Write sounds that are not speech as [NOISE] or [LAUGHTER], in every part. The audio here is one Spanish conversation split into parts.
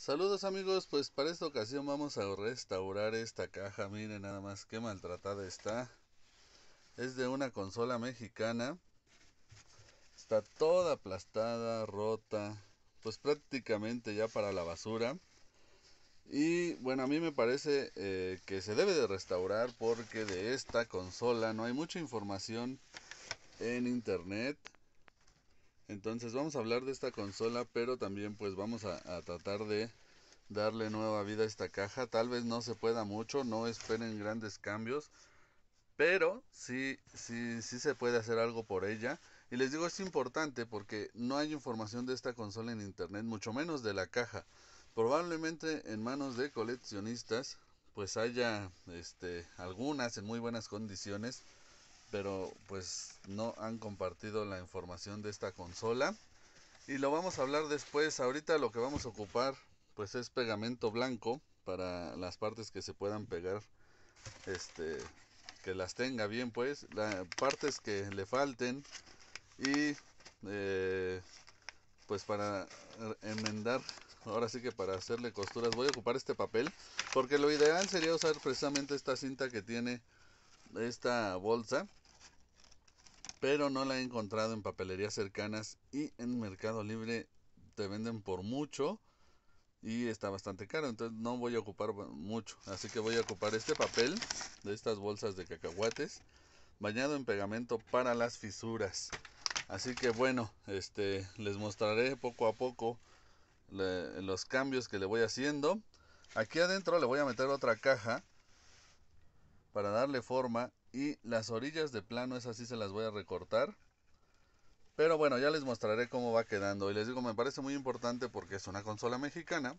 Saludos amigos, pues para esta ocasión vamos a restaurar esta caja, miren nada más qué maltratada está. Es de una consola mexicana. Está toda aplastada, rota, pues prácticamente ya para la basura. Y bueno, a mí me parece eh, que se debe de restaurar porque de esta consola no hay mucha información en internet. Entonces vamos a hablar de esta consola, pero también pues vamos a, tratar de darle nueva vida a esta caja. Tal vez no se pueda mucho, no esperen grandes cambios, pero sí, sí, se puede hacer algo por ella. Y les digo, es importante porque no hay información de esta consola en internet, mucho menos de la caja. Probablemente en manos de coleccionistas pues haya este, algunas en muy buenas condiciones pero pues no han compartido la información de esta consola. Y lo vamos a hablar después. Ahorita lo que vamos a ocupar pues es pegamento blanco para las partes que se puedan pegar. Este que las tenga bien pues. Las partes que le falten. Y eh, pues para enmendar ahora sí que para hacerle costuras voy a ocupar este papel porque lo ideal sería usar precisamente esta cinta que tiene esta bolsa pero no la he encontrado en papelerías cercanas y en Mercado Libre te venden por mucho y está bastante caro, entonces no voy a ocupar mucho, así que voy a ocupar este papel de estas bolsas de cacahuates bañado en pegamento para las fisuras. Así que bueno, este les mostraré poco a poco los cambios que le voy haciendo. Aquí adentro le voy a meter otra caja para darle forma y las orillas de plano es así se las voy a recortar. Pero bueno, ya les mostraré cómo va quedando. Y les digo, me parece muy importante porque es una consola mexicana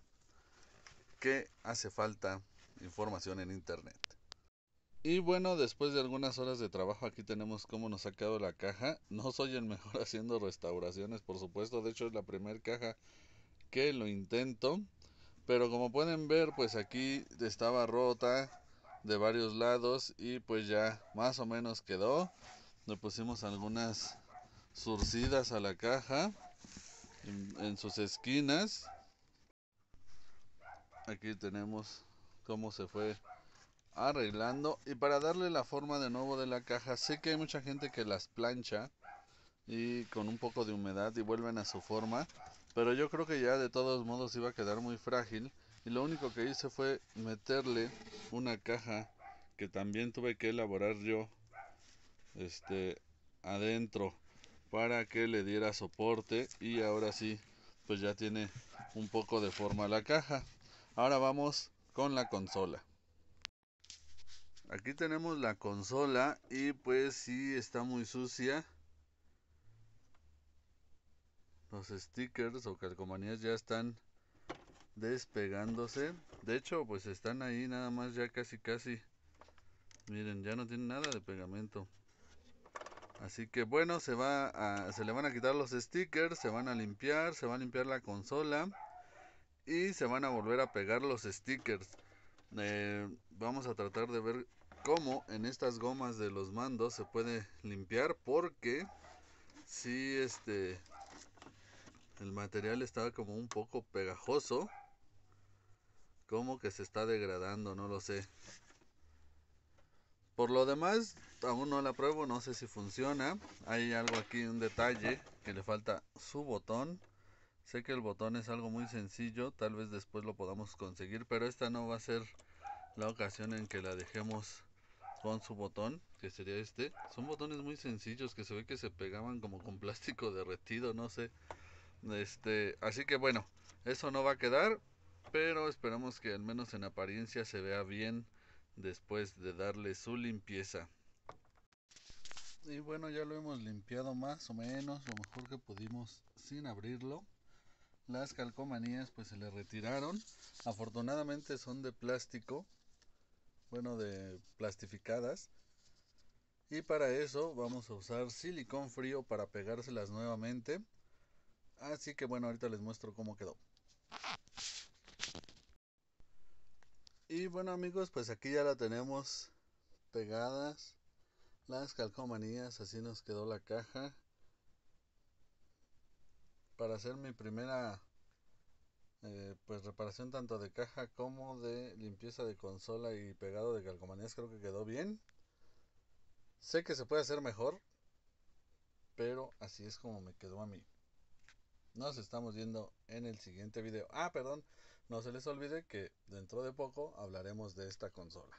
que hace falta información en internet. Y bueno, después de algunas horas de trabajo aquí tenemos cómo nos ha quedado la caja. No soy el mejor [LAUGHS] haciendo restauraciones, por supuesto. De hecho es la primera caja que lo intento. Pero como pueden ver, pues aquí estaba rota de varios lados y pues ya más o menos quedó. Le pusimos algunas surcidas a la caja en, en sus esquinas. Aquí tenemos cómo se fue arreglando y para darle la forma de nuevo de la caja sé que hay mucha gente que las plancha y con un poco de humedad y vuelven a su forma pero yo creo que ya de todos modos iba a quedar muy frágil y lo único que hice fue meterle una caja que también tuve que elaborar yo este adentro para que le diera soporte y ahora sí pues ya tiene un poco de forma la caja ahora vamos con la consola aquí tenemos la consola y pues sí está muy sucia los stickers o calcomanías ya están despegándose. De hecho, pues están ahí nada más ya casi casi. Miren, ya no tienen nada de pegamento. Así que bueno, se va a, se le van a quitar los stickers, se van a limpiar, se va a limpiar la consola y se van a volver a pegar los stickers. Eh, vamos a tratar de ver cómo en estas gomas de los mandos se puede limpiar porque si este el material estaba como un poco pegajoso ¿Cómo que se está degradando? No lo sé. Por lo demás, aún no la pruebo, no sé si funciona. Hay algo aquí, un detalle, que le falta su botón. Sé que el botón es algo muy sencillo, tal vez después lo podamos conseguir, pero esta no va a ser la ocasión en que la dejemos con su botón, que sería este. Son botones muy sencillos que se ve que se pegaban como con plástico derretido, no sé. Este, así que bueno, eso no va a quedar pero esperamos que al menos en apariencia se vea bien después de darle su limpieza. Y bueno, ya lo hemos limpiado más o menos, lo mejor que pudimos sin abrirlo. Las calcomanías pues se le retiraron. Afortunadamente son de plástico, bueno, de plastificadas. Y para eso vamos a usar silicón frío para pegárselas nuevamente. Así que bueno, ahorita les muestro cómo quedó. Y bueno amigos, pues aquí ya la tenemos pegadas las calcomanías, así nos quedó la caja. Para hacer mi primera eh, pues reparación tanto de caja como de limpieza de consola y pegado de calcomanías creo que quedó bien. Sé que se puede hacer mejor, pero así es como me quedó a mí. Nos estamos viendo en el siguiente video. Ah, perdón. No se les olvide que dentro de poco hablaremos de esta consola.